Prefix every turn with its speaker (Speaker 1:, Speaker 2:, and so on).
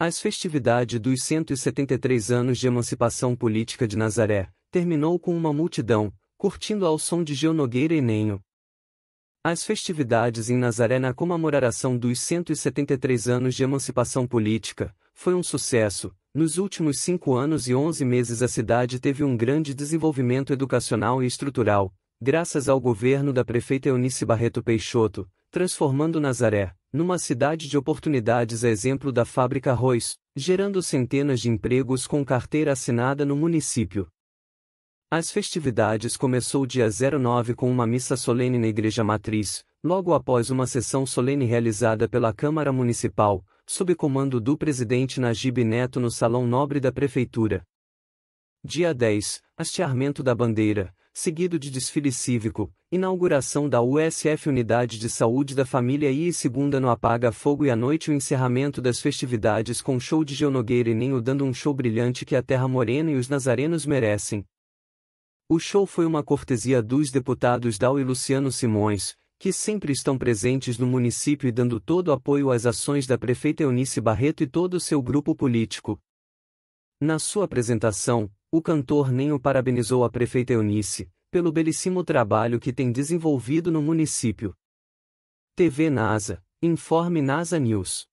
Speaker 1: As festividades dos 173 anos de emancipação política de Nazaré terminou com uma multidão, curtindo ao som de Geo Nogueira e Nenho. As festividades em Nazaré na comemoração dos 173 anos de emancipação política foi um sucesso. Nos últimos cinco anos e onze meses, a cidade teve um grande desenvolvimento educacional e estrutural, graças ao governo da prefeita Eunice Barreto Peixoto, transformando Nazaré numa cidade de oportunidades a exemplo da fábrica Arroz, gerando centenas de empregos com carteira assinada no município. As festividades começou dia 09 com uma missa solene na igreja matriz, logo após uma sessão solene realizada pela Câmara Municipal, sob comando do presidente Najib Neto no Salão Nobre da Prefeitura. Dia 10, hasteamento da bandeira, seguido de desfile cívico, inauguração da USF Unidade de Saúde da Família e segunda no Apaga Fogo e à noite o encerramento das festividades com show de Geo Nogueira e Ninho dando um show brilhante que a Terra Morena e os nazarenos merecem. O show foi uma cortesia dos deputados Dal e Luciano Simões, que sempre estão presentes no município e dando todo apoio às ações da prefeita Eunice Barreto e todo o seu grupo político. Na sua apresentação, o cantor Ninho parabenizou a prefeita Eunice, pelo belíssimo trabalho que tem desenvolvido no município. TV NASA, Informe NASA News.